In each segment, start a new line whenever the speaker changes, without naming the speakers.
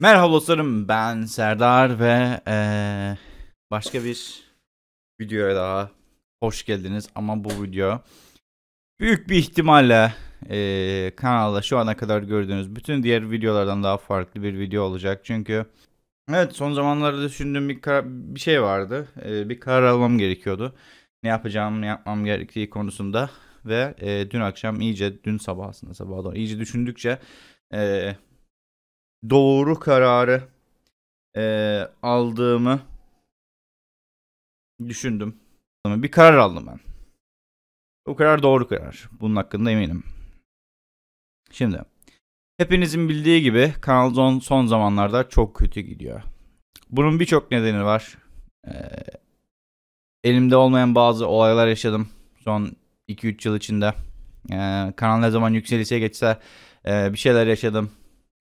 Merhaba dostlarım ben Serdar ve ee, başka bir videoya daha hoş geldiniz ama bu video büyük bir ihtimalle ee, kanalda şu ana kadar gördüğünüz bütün diğer videolardan daha farklı bir video olacak çünkü evet son zamanlarda düşündüğüm bir, bir şey vardı e, bir karar almam gerekiyordu ne yapacağım ne yapmam gerektiği konusunda ve e, dün akşam iyice dün sabah aslında sabah doğru iyice düşündükçe eee doğru kararı e, aldığımı düşündüm. Bir karar aldım ben. Bu karar doğru karar. Bunun hakkında eminim. Şimdi hepinizin bildiği gibi Kanal Zon son zamanlarda çok kötü gidiyor. Bunun birçok nedeni var. Ee, elimde olmayan bazı olaylar yaşadım son 2-3 yıl içinde. Ee, kanal ne zaman yükselişe geçse e, bir şeyler yaşadım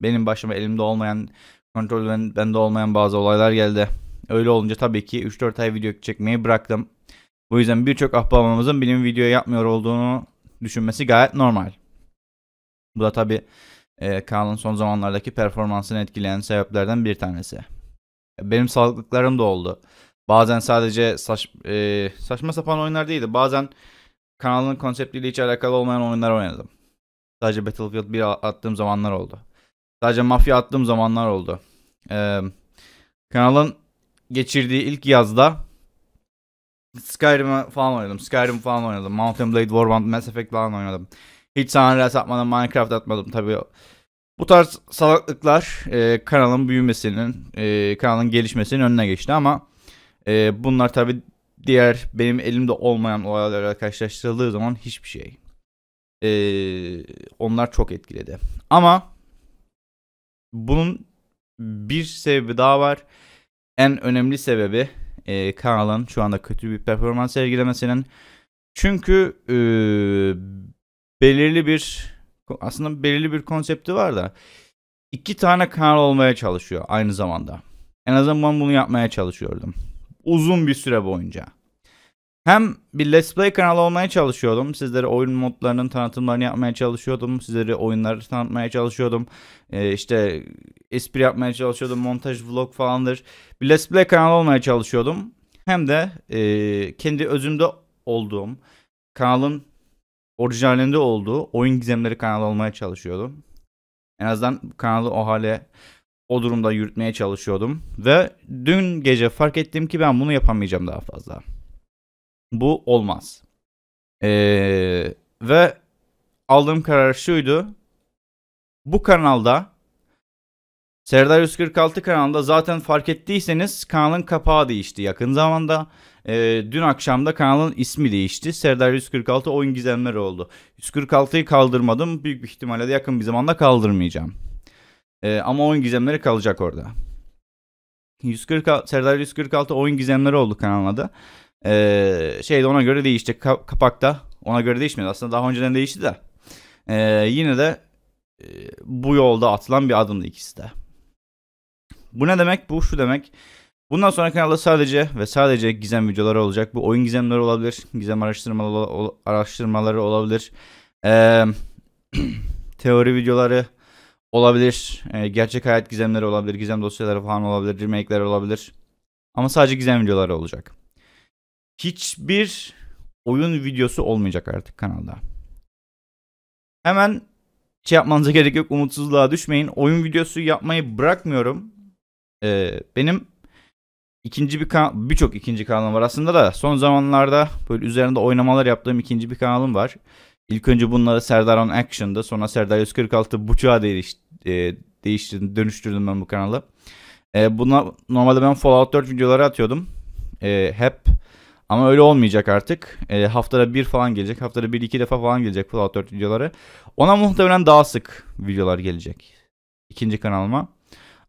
benim başıma elimde olmayan, kontrol ben bende olmayan bazı olaylar geldi. Öyle olunca tabii ki 3-4 ay video çekmeyi bıraktım. Bu yüzden birçok ahbabamızın benim video yapmıyor olduğunu düşünmesi gayet normal. Bu da tabii e, kanalın son zamanlardaki performansını etkileyen sebeplerden bir tanesi. Benim sağlıklıklarım da oldu. Bazen sadece saç, e, saçma sapan oyunlar değildi. Bazen kanalın konseptiyle hiç alakalı olmayan oyunlar oynadım. Sadece Battlefield 1 attığım zamanlar oldu. Sadece mafya attığım zamanlar oldu. Ee, kanalın geçirdiği ilk yazda Skyrim falan oynadım. Skyrim falan oynadım. Mountain Blade, Warband, Mass Effect falan oynadım. Hiç sanrıya atmadım, Minecraft atmadım tabii. Bu tarz salaklıklar e, kanalın büyümesinin, e, kanalın gelişmesinin önüne geçti ama e, bunlar tabii diğer benim elimde olmayan olaylarla karşılaştırıldığı zaman hiçbir şey. E, onlar çok etkiledi. Ama bunun bir sebebi daha var. En önemli sebebi e, kanalın şu anda kötü bir performans sergilemesinin. Çünkü e, belirli bir aslında belirli bir konsepti var da iki tane kanal olmaya çalışıyor aynı zamanda. En azından bunu yapmaya çalışıyordum. Uzun bir süre boyunca. Hem bir Let's Play kanalı olmaya çalışıyordum. Sizlere oyun modlarının tanıtımlarını yapmaya çalışıyordum. Sizlere oyunları tanıtmaya çalışıyordum. Ee, işte espri yapmaya çalışıyordum. Montaj, vlog falandır. Bir Let's Play kanalı olmaya çalışıyordum. Hem de e, kendi özümde olduğum, kanalın orijinalinde olduğu oyun gizemleri kanalı olmaya çalışıyordum. En azından kanalı o hale o durumda yürütmeye çalışıyordum. Ve dün gece fark ettim ki ben bunu yapamayacağım daha fazla. Bu olmaz. Ee, ve aldığım karar şuydu. Bu kanalda Serdar 146 kanalında zaten fark ettiyseniz kanalın kapağı değişti yakın zamanda. E, dün akşam da kanalın ismi değişti. Serdar 146 oyun gizemleri oldu. 146'yı kaldırmadım. Büyük bir ihtimalle de yakın bir zamanda kaldırmayacağım. E, ama oyun gizemleri kalacak orada. 146 Serdar 146 oyun gizemleri oldu kanalın adı. Ee, şey, şeyde ona göre değişti. Ka- kapakta ona göre değişmedi. Aslında daha önceden değişti de. Ee, yine de e, bu yolda atılan bir adımdı ikisi de. Bu ne demek? Bu şu demek. Bundan sonra kanalda sadece ve sadece gizem videoları olacak. Bu oyun gizemleri olabilir. Gizem araştırmaları, araştırmaları olabilir. Ee, teori videoları olabilir. Ee, gerçek hayat gizemleri olabilir. Gizem dosyaları falan olabilir. Remake'ler olabilir. Ama sadece gizem videoları olacak hiçbir oyun videosu olmayacak artık kanalda. Hemen şey yapmanıza gerek yok. Umutsuzluğa düşmeyin. Oyun videosu yapmayı bırakmıyorum. Ee, benim ikinci bir kanal, birçok ikinci kanalım var aslında da son zamanlarda böyle üzerinde oynamalar yaptığım ikinci bir kanalım var. İlk önce bunları Serdar on Action'da sonra Serdar 146 buçuğa değiş, e, değiştirdim, dönüştürdüm ben bu kanalı. E, buna normalde ben Fallout 4 videoları atıyordum. E, hep ama öyle olmayacak artık. E, haftada bir falan gelecek. Haftada bir iki defa falan gelecek Fallout 4 videoları. Ona muhtemelen daha sık videolar gelecek. ikinci kanalıma.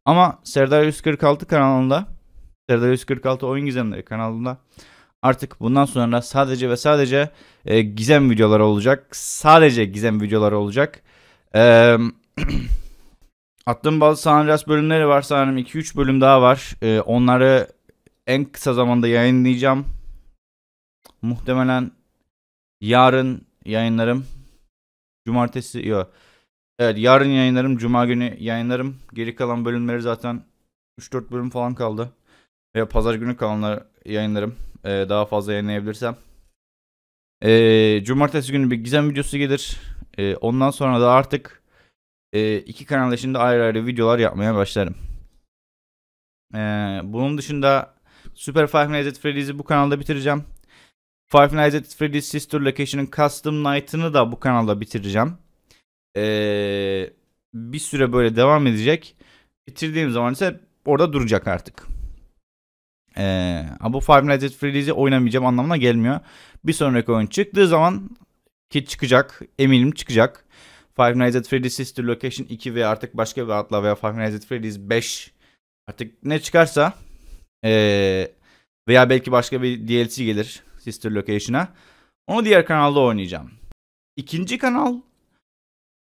Ama Serdar 146 kanalında Serdar 146 Oyun Gizemleri kanalında artık bundan sonra sadece ve sadece e, gizem videoları olacak. Sadece gizem videoları olacak. E, attığım bazı San Andreas bölümleri var. Sanırım 2-3 bölüm daha var. E, onları en kısa zamanda yayınlayacağım. Muhtemelen yarın yayınlarım. Cumartesi yok. Evet yarın yayınlarım. Cuma günü yayınlarım. Geri kalan bölümleri zaten 3-4 bölüm falan kaldı. Veya pazar günü kalanlar yayınlarım. Ee, daha fazla yayınlayabilirsem. Ee, cumartesi günü bir gizem videosu gelir. Ee, ondan sonra da artık e, iki kanalda şimdi ayrı ayrı videolar yapmaya başlarım. Ee, bunun dışında Super Five Nights at Freddy's'i bu kanalda bitireceğim. Five Nights at Freddy's Sister Location'ın Custom Night'ını da bu kanalda bitireceğim. Ee, bir süre böyle devam edecek. Bitirdiğim zaman ise orada duracak artık. Ee, ama bu Five Nights at Freddy's'i oynamayacağım anlamına gelmiyor. Bir sonraki oyun çıktığı zaman ki çıkacak eminim çıkacak. Five Nights at Freddy's Sister Location 2 ve artık başka bir adla veya Five Nights at Freddy's 5 artık ne çıkarsa ee, veya belki başka bir DLC gelir Twister Location'a. Onu diğer kanalda oynayacağım. İkinci kanal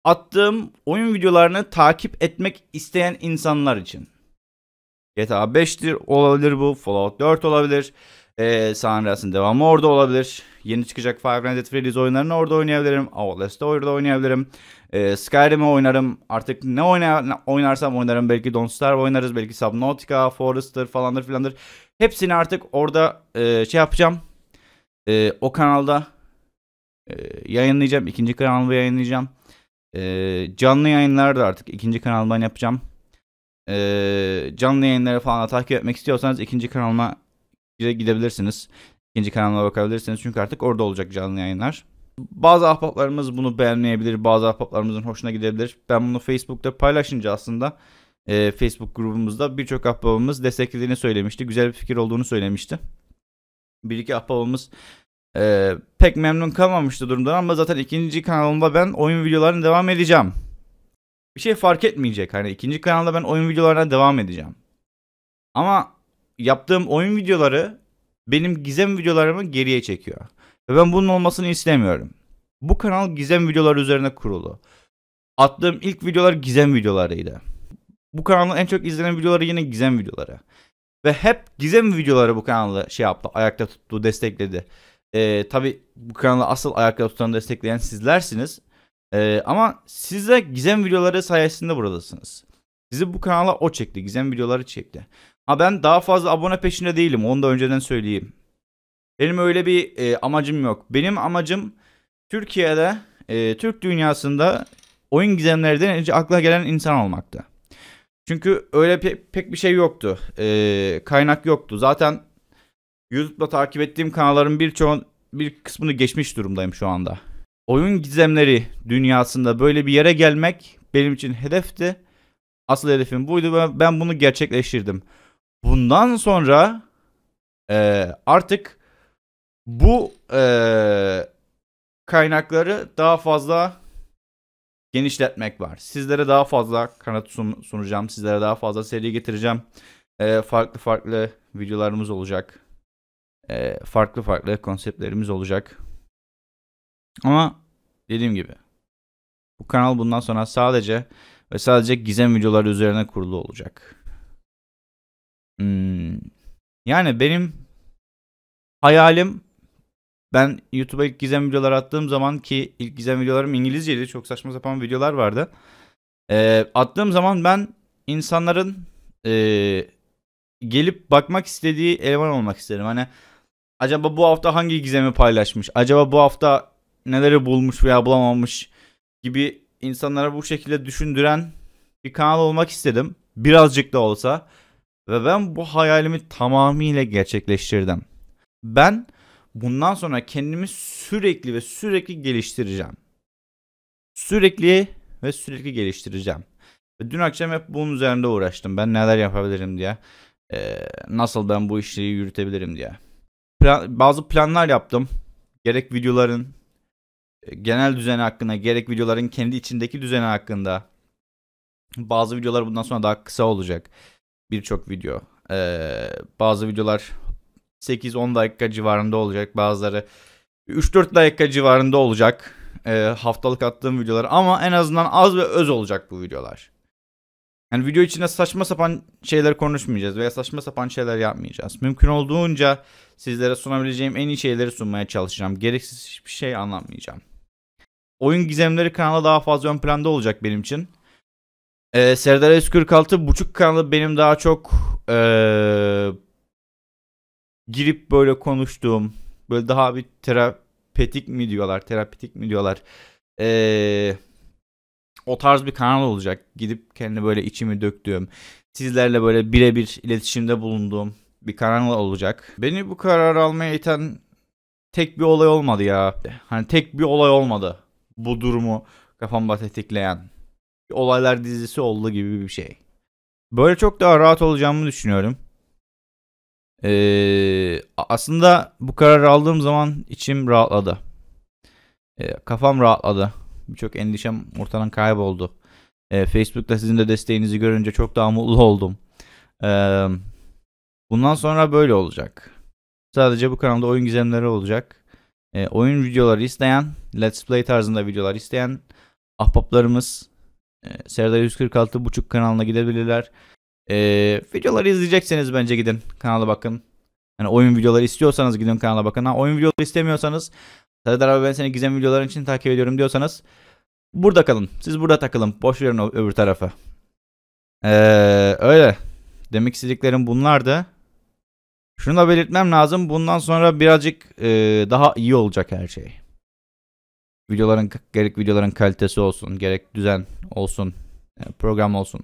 attığım oyun videolarını takip etmek isteyen insanlar için. GTA 5'tir olabilir bu. Fallout 4 olabilir. Ee, San Andreas'ın devamı orada olabilir. Yeni çıkacak Five Nights at Freddy's oyunlarını orada oynayabilirim. Outlast'ı orada oynayabilirim. Ee, Skyrim'i oynarım. Artık ne oynar, oynarsam oynarım. Belki Don't Starve oynarız. Belki Subnautica, Forester falandır filandır. Hepsini artık orada e, şey yapacağım. E, o kanalda e, yayınlayacağım. ikinci kanalda yayınlayacağım. E, canlı yayınlar da artık ikinci kanaldan yapacağım. E, canlı yayınları falan da takip etmek istiyorsanız ikinci kanalıma gidebilirsiniz. İkinci kanalıma bakabilirsiniz. Çünkü artık orada olacak canlı yayınlar. Bazı ahbaplarımız bunu beğenmeyebilir. Bazı ahbaplarımızın hoşuna gidebilir. Ben bunu Facebook'ta paylaşınca aslında e, Facebook grubumuzda birçok ahbabımız desteklediğini söylemişti. Güzel bir fikir olduğunu söylemişti bir iki ahbabımız e, pek memnun kalmamıştı durumdan ama zaten ikinci kanalımda ben oyun videolarına devam edeceğim. Bir şey fark etmeyecek. Hani ikinci kanalda ben oyun videolarına devam edeceğim. Ama yaptığım oyun videoları benim gizem videolarımı geriye çekiyor. Ve ben bunun olmasını istemiyorum. Bu kanal gizem videoları üzerine kurulu. Attığım ilk videolar gizem videolarıydı. Bu kanalın en çok izlenen videoları yine gizem videoları. Ve hep gizem videoları bu kanalı şey yaptı. Ayakta tuttu, destekledi. Ee, tabii bu kanalı asıl ayakta tutan destekleyen sizlersiniz. Ee, ama siz de gizem videoları sayesinde buradasınız. Sizi bu kanala o çekti. Gizem videoları çekti. Ha ben daha fazla abone peşinde değilim. Onu da önceden söyleyeyim. Benim öyle bir e, amacım yok. Benim amacım Türkiye'de, e, Türk dünyasında oyun gizemleri önce akla gelen insan olmakta. Çünkü öyle pe- pek bir şey yoktu. Ee, kaynak yoktu. Zaten YouTube'da takip ettiğim kanalların birçoğun bir kısmını geçmiş durumdayım şu anda. Oyun gizemleri dünyasında böyle bir yere gelmek benim için hedefti. Asıl hedefim buydu ve ben bunu gerçekleştirdim. Bundan sonra e, artık bu e, kaynakları daha fazla genişletmek var. Sizlere daha fazla kanat sun sunacağım. Sizlere daha fazla seri getireceğim. E, farklı farklı videolarımız olacak. E, farklı farklı konseptlerimiz olacak. Ama dediğim gibi bu kanal bundan sonra sadece ve sadece gizem videoları üzerine kurulu olacak. Hmm. Yani benim hayalim ben YouTube'a ilk gizem videolar attığım zaman ki ilk gizem videolarım İngilizceydi. Çok saçma sapan videolar vardı. E, attığım zaman ben insanların e, gelip bakmak istediği eleman olmak isterim. Hani acaba bu hafta hangi gizemi paylaşmış? Acaba bu hafta neleri bulmuş veya bulamamış gibi insanlara bu şekilde düşündüren bir kanal olmak istedim. Birazcık da olsa. Ve ben bu hayalimi tamamıyla gerçekleştirdim. Ben bundan sonra kendimi sürekli ve sürekli geliştireceğim. Sürekli ve sürekli geliştireceğim. Dün akşam hep bunun üzerinde uğraştım. Ben neler yapabilirim diye. Ee, nasıl ben bu işleri yürütebilirim diye. Plan, bazı planlar yaptım. Gerek videoların genel düzeni hakkında, gerek videoların kendi içindeki düzeni hakkında. Bazı videolar bundan sonra daha kısa olacak. Birçok video. Ee, bazı videolar 8-10 dakika civarında olacak. Bazıları 3-4 dakika civarında olacak e, haftalık attığım videolar ama en azından az ve öz olacak bu videolar. Yani video içinde saçma sapan şeyler konuşmayacağız veya saçma sapan şeyler yapmayacağız. Mümkün olduğunca sizlere sunabileceğim en iyi şeyleri sunmaya çalışacağım. Gereksiz hiçbir şey anlatmayacağım. Oyun gizemleri kanalı daha fazla ön planda olacak benim için. Ee, Serdar S46 buçuk kanalı benim daha çok ee, girip böyle konuştuğum böyle daha bir terapetik mi diyorlar terapetik mi diyorlar ee, o tarz bir kanal olacak. Gidip kendi böyle içimi döktüğüm sizlerle böyle birebir iletişimde bulunduğum bir kanal olacak. Beni bu karar almaya iten tek bir olay olmadı ya. Hani tek bir olay olmadı. Bu durumu kafamda tetikleyen. Olaylar dizisi oldu gibi bir şey. Böyle çok daha rahat olacağımı düşünüyorum. Ee, aslında bu kararı aldığım zaman içim rahatladı. Ee, kafam rahatladı. Birçok endişem ortadan kayboldu. Ee, Facebook'ta sizin de desteğinizi görünce çok daha mutlu oldum. Ee, bundan sonra böyle olacak. Sadece bu kanalda oyun gizemleri olacak. Ee, oyun videoları isteyen, Let's Play tarzında videolar isteyen ahbaplarımız e, Serdar 146 buçuk kanalına gidebilirler. Ee, videoları izleyecekseniz bence gidin kanala bakın. Yani oyun videoları istiyorsanız gidin kanala bakın. Ha, oyun videoları istemiyorsanız Serdar abi ben seni gizem videoların için takip ediyorum diyorsanız burada kalın. Siz burada takılın. Boş verin öbür tarafa. Ee, öyle. Demek istediklerim bunlardı. Şunu da belirtmem lazım. Bundan sonra birazcık e, daha iyi olacak her şey. Videoların gerek videoların kalitesi olsun, gerek düzen olsun, e, program olsun.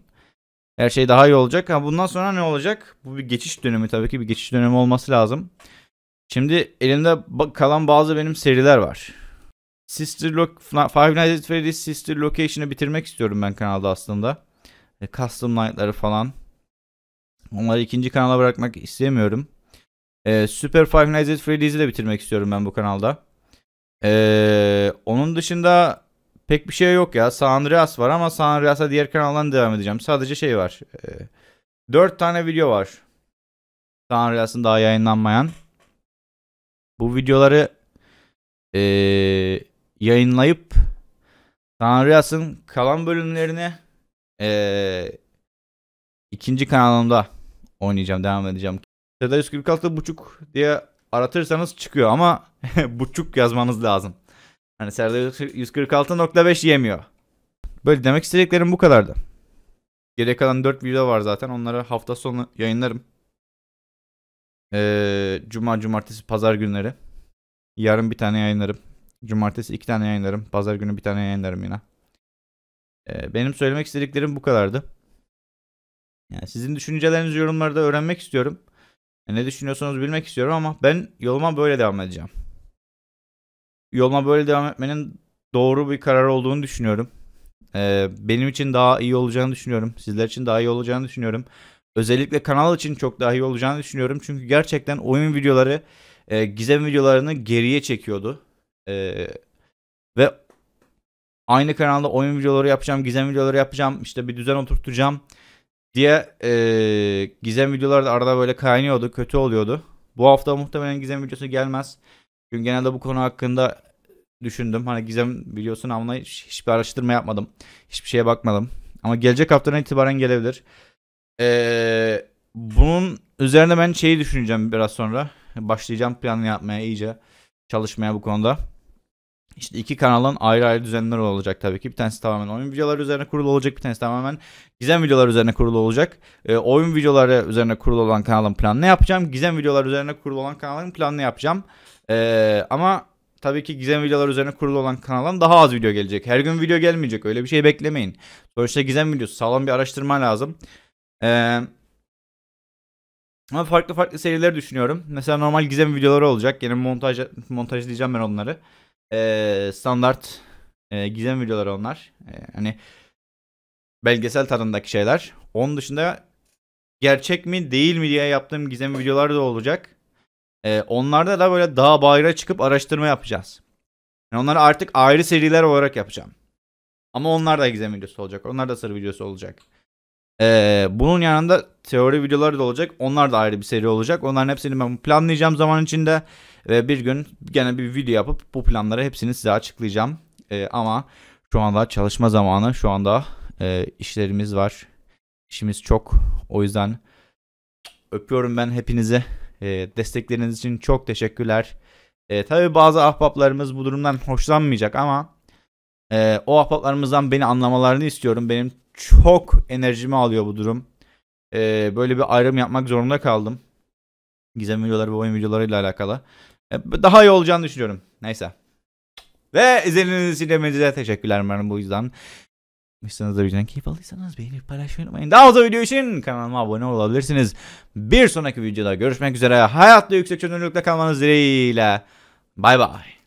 Her şey daha iyi olacak. Ha, bundan sonra ne olacak? Bu bir geçiş dönemi tabii ki bir geçiş dönemi olması lazım. Şimdi elimde kalan bazı benim seriler var. Sister Lo Five Nights at Freddy's Sister Location'ı bitirmek istiyorum ben kanalda aslında. E, custom Night'ları falan. Onları ikinci kanala bırakmak istemiyorum. Ee, Super Five Nights at Freddy's'i de bitirmek istiyorum ben bu kanalda. Ee, onun dışında Pek bir şey yok ya. San Andreas var ama San Andreas'a diğer kanaldan devam edeceğim. Sadece şey var. E, 4 tane video var. San Andreas'ın daha yayınlanmayan. Bu videoları e, yayınlayıp San Andreas'ın kalan bölümlerini e, ikinci kanalımda oynayacağım. Devam edeceğim. Sedayus buçuk diye aratırsanız çıkıyor ama buçuk yazmanız lazım. Hani Serdar 146.5 yemiyor. Böyle demek istediklerim bu kadardı. Geriye kalan 4 video var zaten. Onları hafta sonu yayınlarım. Ee, Cuma, cumartesi, pazar günleri. Yarın bir tane yayınlarım. Cumartesi iki tane yayınlarım. Pazar günü bir tane yayınlarım yine. Ee, benim söylemek istediklerim bu kadardı. Yani sizin düşüncelerinizi yorumlarda öğrenmek istiyorum. Ne düşünüyorsanız bilmek istiyorum ama ben yoluma böyle devam edeceğim yoluma böyle devam etmenin doğru bir karar olduğunu düşünüyorum. Ee, benim için daha iyi olacağını düşünüyorum. Sizler için daha iyi olacağını düşünüyorum. Özellikle kanal için çok daha iyi olacağını düşünüyorum. Çünkü gerçekten oyun videoları e, gizem videolarını geriye çekiyordu. E, ve aynı kanalda oyun videoları yapacağım, gizem videoları yapacağım, işte bir düzen oturtacağım diye e, gizem videoları da arada böyle kaynıyordu, kötü oluyordu. Bu hafta muhtemelen gizem videosu gelmez. Çünkü genelde bu konu hakkında düşündüm. Hani Gizem biliyorsun ama hiçbir araştırma yapmadım. Hiçbir şeye bakmadım. Ama gelecek haftadan itibaren gelebilir. Ee, bunun üzerine ben şeyi düşüneceğim biraz sonra. Başlayacağım planını yapmaya iyice. Çalışmaya bu konuda. İşte iki kanalın ayrı ayrı düzenleri olacak tabii ki. Bir tanesi tamamen oyun videoları üzerine kurulu olacak. Bir tanesi tamamen gizem videoları üzerine kurulu olacak. E, oyun videoları üzerine kurulu olan kanalın planını yapacağım. Gizem videoları üzerine kurulu olan kanalın planını yapacağım. Ee, ama tabii ki gizem videolar üzerine kurulu olan kanaldan daha az video gelecek. Her gün video gelmeyecek. Öyle bir şey beklemeyin. Sonuçta gizem videosu sağlam bir araştırma lazım. Ee, ama farklı farklı serileri düşünüyorum. Mesela normal gizem videoları olacak. Yine montaj montaj diyeceğim ben onları. Ee, standart e, gizem videoları onlar. Ee, hani belgesel tadındaki şeyler. Onun dışında gerçek mi değil mi diye yaptığım gizem videolar da olacak. E, onlarda da böyle dağ bayra çıkıp araştırma yapacağız. Yani onları artık ayrı seriler olarak yapacağım. Ama onlar da egzem videosu olacak. Onlar da sır videosu olacak. Ee, bunun yanında teori videoları da olacak. Onlar da ayrı bir seri olacak. Onların hepsini ben planlayacağım zaman içinde. Ve bir gün gene bir video yapıp bu planları hepsini size açıklayacağım. Ee, ama şu anda çalışma zamanı. Şu anda e, işlerimiz var. İşimiz çok. O yüzden öpüyorum ben hepinizi. E, destekleriniz için çok teşekkürler. E, tabii bazı ahbaplarımız bu durumdan hoşlanmayacak ama e, o ahbaplarımızdan beni anlamalarını istiyorum. Benim çok enerjimi alıyor bu durum. E, böyle bir ayrım yapmak zorunda kaldım. Gizem videoları ve oyun videolarıyla alakalı. E, daha iyi olacağını düşünüyorum. Neyse. Ve izlediğiniz için hepinize teşekkürler umarım bu yüzden. Mısınız da videodan keyif aldıysanız beğenip paylaşmayı unutmayın. Daha fazla video için kanalıma abone olabilirsiniz. Bir sonraki videoda görüşmek üzere. Hayatta yüksek çözünürlükle kalmanız dileğiyle. Bay bay.